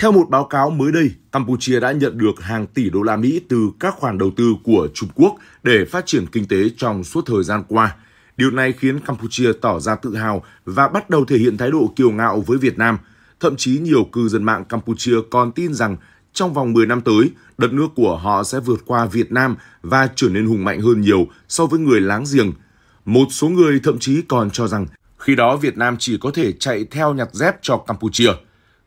Theo một báo cáo mới đây, Campuchia đã nhận được hàng tỷ đô la Mỹ từ các khoản đầu tư của Trung Quốc để phát triển kinh tế trong suốt thời gian qua. Điều này khiến Campuchia tỏ ra tự hào và bắt đầu thể hiện thái độ kiêu ngạo với Việt Nam. Thậm chí nhiều cư dân mạng Campuchia còn tin rằng trong vòng 10 năm tới, đất nước của họ sẽ vượt qua Việt Nam và trở nên hùng mạnh hơn nhiều so với người láng giềng. Một số người thậm chí còn cho rằng khi đó Việt Nam chỉ có thể chạy theo nhặt dép cho Campuchia –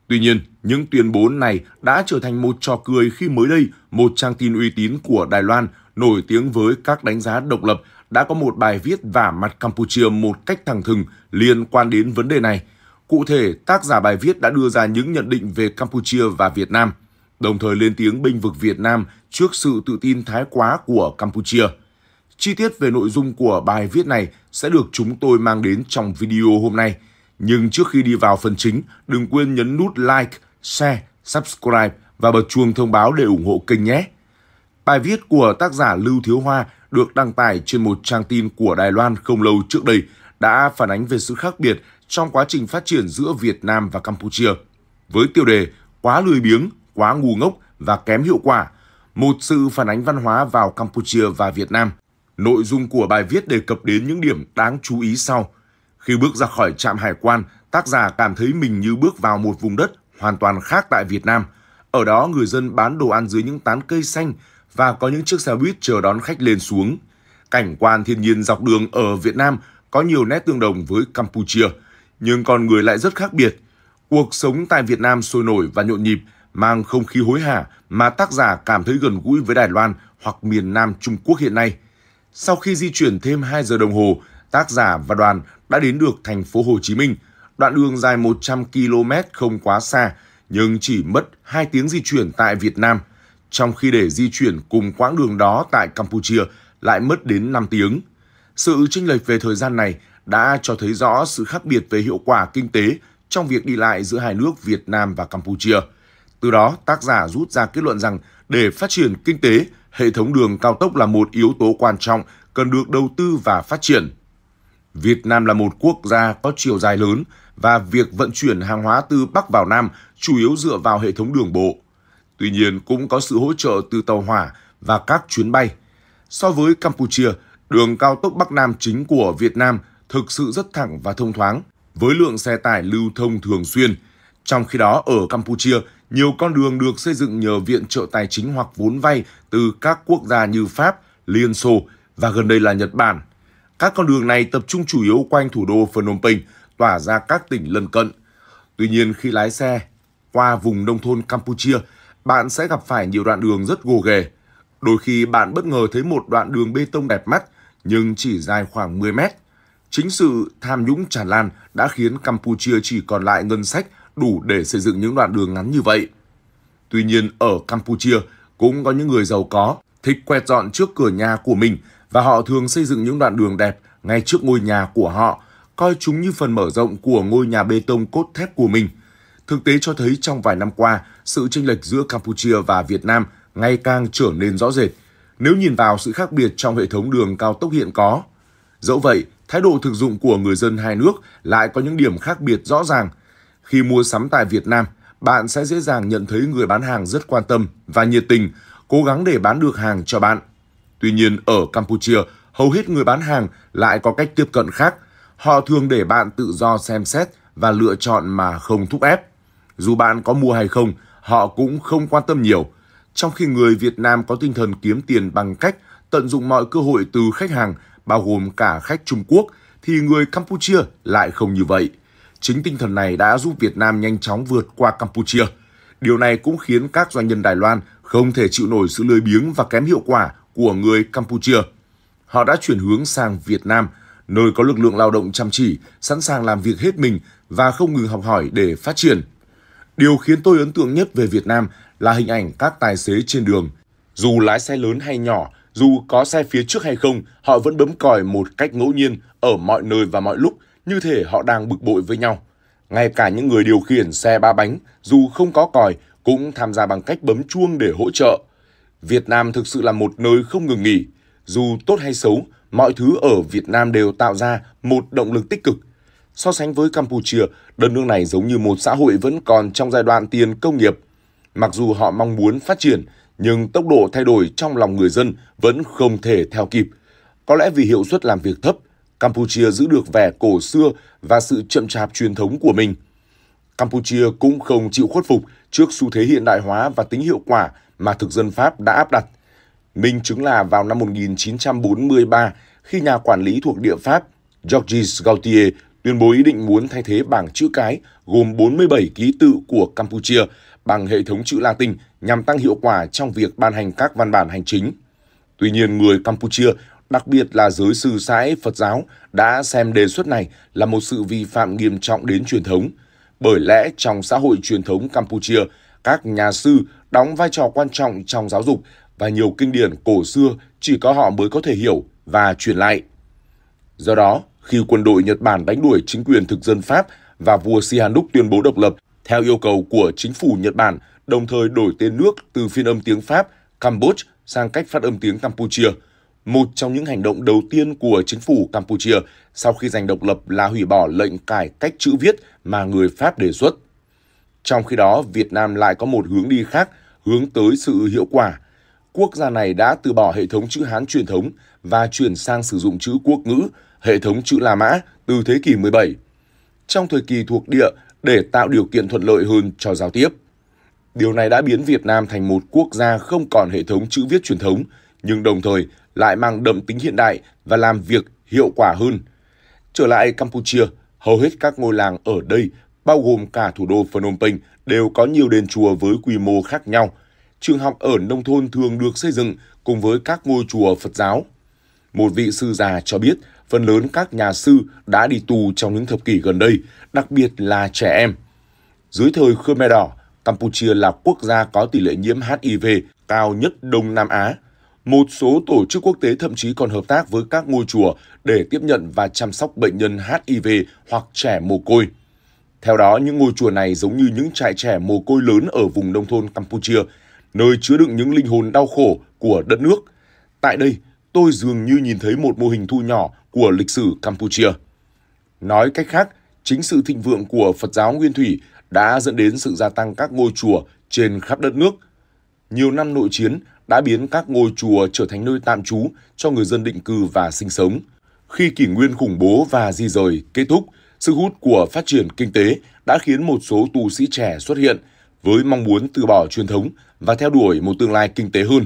Tuy nhiên, những tuyên bố này đã trở thành một trò cười khi mới đây một trang tin uy tín của Đài Loan nổi tiếng với các đánh giá độc lập đã có một bài viết vả mặt Campuchia một cách thẳng thừng liên quan đến vấn đề này. Cụ thể, tác giả bài viết đã đưa ra những nhận định về Campuchia và Việt Nam, đồng thời lên tiếng bênh vực Việt Nam trước sự tự tin thái quá của Campuchia. Chi tiết về nội dung của bài viết này sẽ được chúng tôi mang đến trong video hôm nay – nhưng trước khi đi vào phần chính, đừng quên nhấn nút like, share, subscribe và bật chuông thông báo để ủng hộ kênh nhé. Bài viết của tác giả Lưu Thiếu Hoa được đăng tải trên một trang tin của Đài Loan không lâu trước đây đã phản ánh về sự khác biệt trong quá trình phát triển giữa Việt Nam và Campuchia. Với tiêu đề Quá lười biếng, quá ngu ngốc và kém hiệu quả, một sự phản ánh văn hóa vào Campuchia và Việt Nam. Nội dung của bài viết đề cập đến những điểm đáng chú ý sau – khi bước ra khỏi trạm hải quan, tác giả cảm thấy mình như bước vào một vùng đất hoàn toàn khác tại Việt Nam. Ở đó người dân bán đồ ăn dưới những tán cây xanh và có những chiếc xe buýt chờ đón khách lên xuống. Cảnh quan thiên nhiên dọc đường ở Việt Nam có nhiều nét tương đồng với Campuchia, nhưng con người lại rất khác biệt. Cuộc sống tại Việt Nam sôi nổi và nhộn nhịp, mang không khí hối hả mà tác giả cảm thấy gần gũi với Đài Loan hoặc miền Nam Trung Quốc hiện nay. Sau khi di chuyển thêm 2 giờ đồng hồ, tác giả và đoàn đã đến được thành phố Hồ Chí Minh. Đoạn đường dài 100 km không quá xa, nhưng chỉ mất 2 tiếng di chuyển tại Việt Nam, trong khi để di chuyển cùng quãng đường đó tại Campuchia lại mất đến 5 tiếng. Sự chênh lệch về thời gian này đã cho thấy rõ sự khác biệt về hiệu quả kinh tế trong việc đi lại giữa hai nước Việt Nam và Campuchia. Từ đó, tác giả rút ra kết luận rằng để phát triển kinh tế, hệ thống đường cao tốc là một yếu tố quan trọng cần được đầu tư và phát triển. Việt Nam là một quốc gia có chiều dài lớn và việc vận chuyển hàng hóa từ Bắc vào Nam chủ yếu dựa vào hệ thống đường bộ. Tuy nhiên cũng có sự hỗ trợ từ tàu hỏa và các chuyến bay. So với Campuchia, đường cao tốc Bắc Nam chính của Việt Nam thực sự rất thẳng và thông thoáng, với lượng xe tải lưu thông thường xuyên. Trong khi đó, ở Campuchia, nhiều con đường được xây dựng nhờ viện trợ tài chính hoặc vốn vay từ các quốc gia như Pháp, Liên Xô và gần đây là Nhật Bản – các con đường này tập trung chủ yếu quanh thủ đô Phnom Penh, tỏa ra các tỉnh lân cận. Tuy nhiên khi lái xe qua vùng nông thôn Campuchia, bạn sẽ gặp phải nhiều đoạn đường rất gồ ghề. Đôi khi bạn bất ngờ thấy một đoạn đường bê tông đẹp mắt nhưng chỉ dài khoảng 10 mét. Chính sự tham nhũng tràn lan đã khiến Campuchia chỉ còn lại ngân sách đủ để xây dựng những đoạn đường ngắn như vậy. Tuy nhiên ở Campuchia cũng có những người giàu có thích quẹt dọn trước cửa nhà của mình và họ thường xây dựng những đoạn đường đẹp ngay trước ngôi nhà của họ, coi chúng như phần mở rộng của ngôi nhà bê tông cốt thép của mình. Thực tế cho thấy trong vài năm qua, sự chênh lệch giữa Campuchia và Việt Nam ngày càng trở nên rõ rệt. Nếu nhìn vào sự khác biệt trong hệ thống đường cao tốc hiện có, dẫu vậy, thái độ thực dụng của người dân hai nước lại có những điểm khác biệt rõ ràng. Khi mua sắm tại Việt Nam, bạn sẽ dễ dàng nhận thấy người bán hàng rất quan tâm và nhiệt tình, cố gắng để bán được hàng cho bạn. Tuy nhiên, ở Campuchia, hầu hết người bán hàng lại có cách tiếp cận khác. Họ thường để bạn tự do xem xét và lựa chọn mà không thúc ép. Dù bạn có mua hay không, họ cũng không quan tâm nhiều. Trong khi người Việt Nam có tinh thần kiếm tiền bằng cách tận dụng mọi cơ hội từ khách hàng, bao gồm cả khách Trung Quốc, thì người Campuchia lại không như vậy. Chính tinh thần này đã giúp Việt Nam nhanh chóng vượt qua Campuchia. Điều này cũng khiến các doanh nhân Đài Loan không thể chịu nổi sự lười biếng và kém hiệu quả của người Campuchia. Họ đã chuyển hướng sang Việt Nam, nơi có lực lượng lao động chăm chỉ, sẵn sàng làm việc hết mình và không ngừng học hỏi để phát triển. Điều khiến tôi ấn tượng nhất về Việt Nam là hình ảnh các tài xế trên đường. Dù lái xe lớn hay nhỏ, dù có xe phía trước hay không, họ vẫn bấm còi một cách ngẫu nhiên ở mọi nơi và mọi lúc, như thể họ đang bực bội với nhau. Ngay cả những người điều khiển xe ba bánh, dù không có còi, cũng tham gia bằng cách bấm chuông để hỗ trợ. Việt Nam thực sự là một nơi không ngừng nghỉ. Dù tốt hay xấu, mọi thứ ở Việt Nam đều tạo ra một động lực tích cực. So sánh với Campuchia, đất nước này giống như một xã hội vẫn còn trong giai đoạn tiền công nghiệp. Mặc dù họ mong muốn phát triển, nhưng tốc độ thay đổi trong lòng người dân vẫn không thể theo kịp. Có lẽ vì hiệu suất làm việc thấp, Campuchia giữ được vẻ cổ xưa và sự chậm chạp truyền thống của mình – Campuchia cũng không chịu khuất phục trước xu thế hiện đại hóa và tính hiệu quả mà thực dân Pháp đã áp đặt. Minh chứng là vào năm 1943, khi nhà quản lý thuộc địa Pháp Georges Gautier tuyên bố ý định muốn thay thế bảng chữ cái gồm 47 ký tự của Campuchia bằng hệ thống chữ Latin nhằm tăng hiệu quả trong việc ban hành các văn bản hành chính. Tuy nhiên, người Campuchia, đặc biệt là giới sư sãi Phật giáo, đã xem đề xuất này là một sự vi phạm nghiêm trọng đến truyền thống – bởi lẽ trong xã hội truyền thống Campuchia, các nhà sư đóng vai trò quan trọng trong giáo dục và nhiều kinh điển cổ xưa chỉ có họ mới có thể hiểu và truyền lại. Do đó, khi quân đội Nhật Bản đánh đuổi chính quyền thực dân Pháp và vua Sihanouk tuyên bố độc lập theo yêu cầu của chính phủ Nhật Bản, đồng thời đổi tên nước từ phiên âm tiếng Pháp Campuchia sang cách phát âm tiếng Campuchia – một trong những hành động đầu tiên của chính phủ Campuchia sau khi giành độc lập là hủy bỏ lệnh cải cách chữ viết mà người Pháp đề xuất. Trong khi đó, Việt Nam lại có một hướng đi khác, hướng tới sự hiệu quả. Quốc gia này đã từ bỏ hệ thống chữ Hán truyền thống và chuyển sang sử dụng chữ quốc ngữ, hệ thống chữ La Mã từ thế kỷ 17. Trong thời kỳ thuộc địa, để tạo điều kiện thuận lợi hơn cho giao tiếp. Điều này đã biến Việt Nam thành một quốc gia không còn hệ thống chữ viết truyền thống, nhưng đồng thời lại mang đậm tính hiện đại và làm việc hiệu quả hơn. Trở lại Campuchia, hầu hết các ngôi làng ở đây, bao gồm cả thủ đô Phnom Penh, đều có nhiều đền chùa với quy mô khác nhau. Trường học ở nông thôn thường được xây dựng cùng với các ngôi chùa Phật giáo. Một vị sư già cho biết, phần lớn các nhà sư đã đi tù trong những thập kỷ gần đây, đặc biệt là trẻ em. Dưới thời Khmer Đỏ, Campuchia là quốc gia có tỷ lệ nhiễm HIV cao nhất Đông Nam Á. Một số tổ chức quốc tế thậm chí còn hợp tác với các ngôi chùa để tiếp nhận và chăm sóc bệnh nhân HIV hoặc trẻ mồ côi. Theo đó, những ngôi chùa này giống như những trại trẻ mồ côi lớn ở vùng nông thôn Campuchia, nơi chứa đựng những linh hồn đau khổ của đất nước. Tại đây, tôi dường như nhìn thấy một mô hình thu nhỏ của lịch sử Campuchia. Nói cách khác, chính sự thịnh vượng của Phật giáo Nguyên Thủy đã dẫn đến sự gia tăng các ngôi chùa trên khắp đất nước. Nhiều năm nội chiến, đã biến các ngôi chùa trở thành nơi tạm trú cho người dân định cư và sinh sống. Khi kỷ nguyên khủng bố và di rời kết thúc, sức hút của phát triển kinh tế đã khiến một số tu sĩ trẻ xuất hiện với mong muốn từ bỏ truyền thống và theo đuổi một tương lai kinh tế hơn.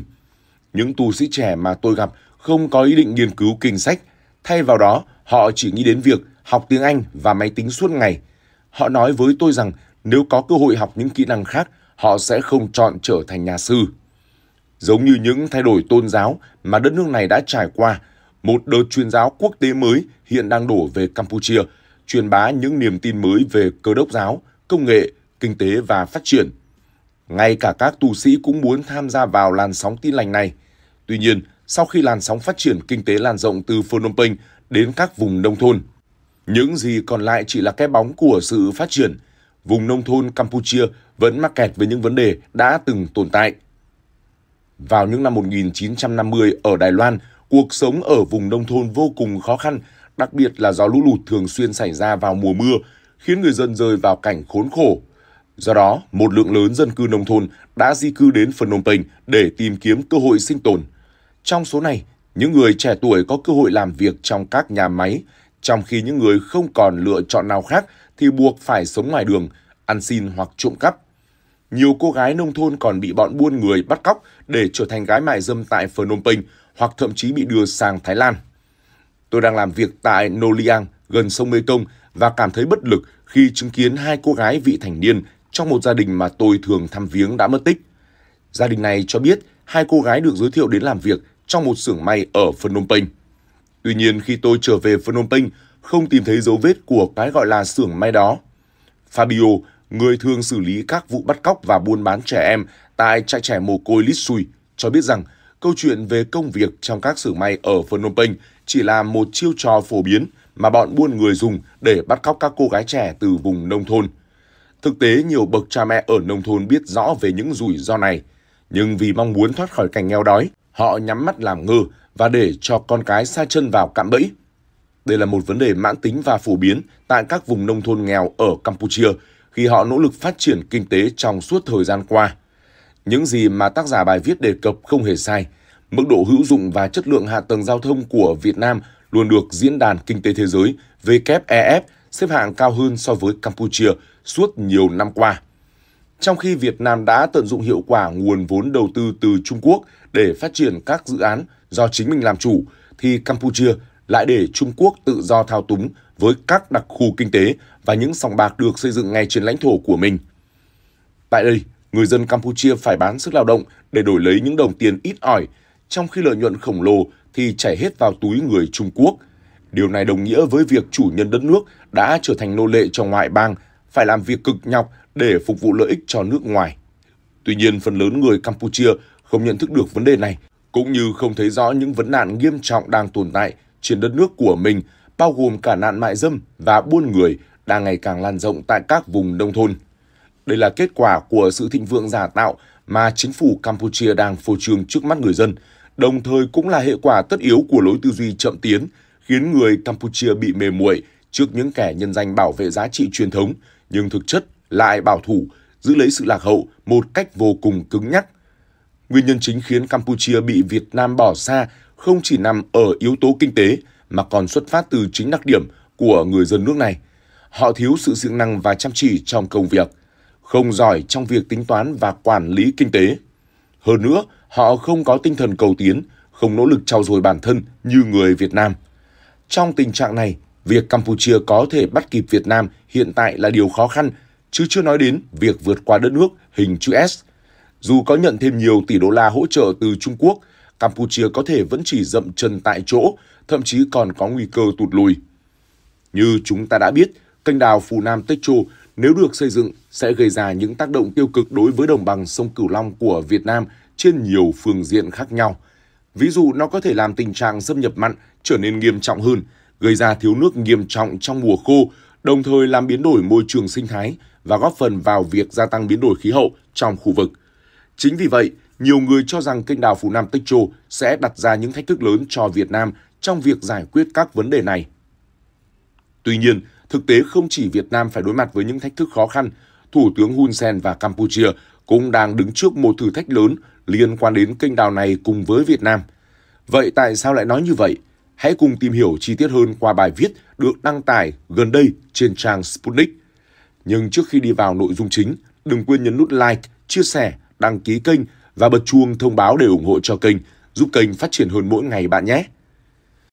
Những tu sĩ trẻ mà tôi gặp không có ý định nghiên cứu kinh sách, thay vào đó họ chỉ nghĩ đến việc học tiếng Anh và máy tính suốt ngày. Họ nói với tôi rằng nếu có cơ hội học những kỹ năng khác, họ sẽ không chọn trở thành nhà sư. Giống như những thay đổi tôn giáo mà đất nước này đã trải qua, một đợt truyền giáo quốc tế mới hiện đang đổ về Campuchia, truyền bá những niềm tin mới về cơ đốc giáo, công nghệ, kinh tế và phát triển. Ngay cả các tu sĩ cũng muốn tham gia vào làn sóng tin lành này. Tuy nhiên, sau khi làn sóng phát triển kinh tế lan rộng từ Phnom Penh đến các vùng nông thôn, những gì còn lại chỉ là cái bóng của sự phát triển. Vùng nông thôn Campuchia vẫn mắc kẹt với những vấn đề đã từng tồn tại. Vào những năm 1950 ở Đài Loan, cuộc sống ở vùng nông thôn vô cùng khó khăn, đặc biệt là do lũ lụt thường xuyên xảy ra vào mùa mưa, khiến người dân rơi vào cảnh khốn khổ. Do đó, một lượng lớn dân cư nông thôn đã di cư đến phần Phnom Bình để tìm kiếm cơ hội sinh tồn. Trong số này, những người trẻ tuổi có cơ hội làm việc trong các nhà máy, trong khi những người không còn lựa chọn nào khác thì buộc phải sống ngoài đường, ăn xin hoặc trộm cắp. Nhiều cô gái nông thôn còn bị bọn buôn người bắt cóc để trở thành gái mại dâm tại Phnom Penh hoặc thậm chí bị đưa sang Thái Lan. Tôi đang làm việc tại Noliang gần sông Mekong và cảm thấy bất lực khi chứng kiến hai cô gái vị thành niên trong một gia đình mà tôi thường thăm viếng đã mất tích. Gia đình này cho biết hai cô gái được giới thiệu đến làm việc trong một xưởng may ở Phnom Penh. Tuy nhiên khi tôi trở về Phnom Penh, không tìm thấy dấu vết của cái gọi là xưởng may đó. Fabio, người thường xử lý các vụ bắt cóc và buôn bán trẻ em tại trại trẻ mồ côi Lít Xui, cho biết rằng câu chuyện về công việc trong các xưởng may ở Phnom Penh chỉ là một chiêu trò phổ biến mà bọn buôn người dùng để bắt cóc các cô gái trẻ từ vùng nông thôn. Thực tế, nhiều bậc cha mẹ ở nông thôn biết rõ về những rủi ro này, nhưng vì mong muốn thoát khỏi cảnh nghèo đói, họ nhắm mắt làm ngơ và để cho con cái xa chân vào cạm bẫy. Đây là một vấn đề mãn tính và phổ biến tại các vùng nông thôn nghèo ở Campuchia, khi họ nỗ lực phát triển kinh tế trong suốt thời gian qua. Những gì mà tác giả bài viết đề cập không hề sai. Mức độ hữu dụng và chất lượng hạ tầng giao thông của Việt Nam luôn được Diễn đàn Kinh tế Thế giới WEF xếp hạng cao hơn so với Campuchia suốt nhiều năm qua. Trong khi Việt Nam đã tận dụng hiệu quả nguồn vốn đầu tư từ Trung Quốc để phát triển các dự án do chính mình làm chủ, thì Campuchia lại để Trung Quốc tự do thao túng với các đặc khu kinh tế và những sòng bạc được xây dựng ngay trên lãnh thổ của mình. Tại đây, người dân Campuchia phải bán sức lao động để đổi lấy những đồng tiền ít ỏi, trong khi lợi nhuận khổng lồ thì chảy hết vào túi người Trung Quốc. Điều này đồng nghĩa với việc chủ nhân đất nước đã trở thành nô lệ cho ngoại bang, phải làm việc cực nhọc để phục vụ lợi ích cho nước ngoài. Tuy nhiên, phần lớn người Campuchia không nhận thức được vấn đề này, cũng như không thấy rõ những vấn nạn nghiêm trọng đang tồn tại trên đất nước của mình, bao gồm cả nạn mại dâm và buôn người đang ngày càng lan rộng tại các vùng nông thôn. Đây là kết quả của sự thịnh vượng giả tạo mà chính phủ Campuchia đang phô trương trước mắt người dân, đồng thời cũng là hệ quả tất yếu của lối tư duy chậm tiến, khiến người Campuchia bị mềm muội trước những kẻ nhân danh bảo vệ giá trị truyền thống, nhưng thực chất lại bảo thủ, giữ lấy sự lạc hậu một cách vô cùng cứng nhắc. Nguyên nhân chính khiến Campuchia bị Việt Nam bỏ xa không chỉ nằm ở yếu tố kinh tế, mà còn xuất phát từ chính đặc điểm của người dân nước này – Họ thiếu sự siêng năng và chăm chỉ trong công việc, không giỏi trong việc tính toán và quản lý kinh tế. Hơn nữa, họ không có tinh thần cầu tiến, không nỗ lực trau dồi bản thân như người Việt Nam. Trong tình trạng này, việc Campuchia có thể bắt kịp Việt Nam hiện tại là điều khó khăn, chứ chưa nói đến việc vượt qua đất nước hình chữ S. Dù có nhận thêm nhiều tỷ đô la hỗ trợ từ Trung Quốc, Campuchia có thể vẫn chỉ dậm chân tại chỗ, thậm chí còn có nguy cơ tụt lùi. Như chúng ta đã biết, Kênh đào Phù Nam Tích Chu nếu được xây dựng sẽ gây ra những tác động tiêu cực đối với đồng bằng sông Cửu Long của Việt Nam trên nhiều phương diện khác nhau. Ví dụ nó có thể làm tình trạng xâm nhập mặn trở nên nghiêm trọng hơn, gây ra thiếu nước nghiêm trọng trong mùa khô, đồng thời làm biến đổi môi trường sinh thái và góp phần vào việc gia tăng biến đổi khí hậu trong khu vực. Chính vì vậy, nhiều người cho rằng kênh đào Phú Nam Tích Châu sẽ đặt ra những thách thức lớn cho Việt Nam trong việc giải quyết các vấn đề này. Tuy nhiên, thực tế không chỉ Việt Nam phải đối mặt với những thách thức khó khăn, Thủ tướng Hun Sen và Campuchia cũng đang đứng trước một thử thách lớn liên quan đến kênh đào này cùng với Việt Nam. Vậy tại sao lại nói như vậy? Hãy cùng tìm hiểu chi tiết hơn qua bài viết được đăng tải gần đây trên trang Sputnik. Nhưng trước khi đi vào nội dung chính, đừng quên nhấn nút like, chia sẻ, đăng ký kênh và bật chuông thông báo để ủng hộ cho kênh, giúp kênh phát triển hơn mỗi ngày bạn nhé.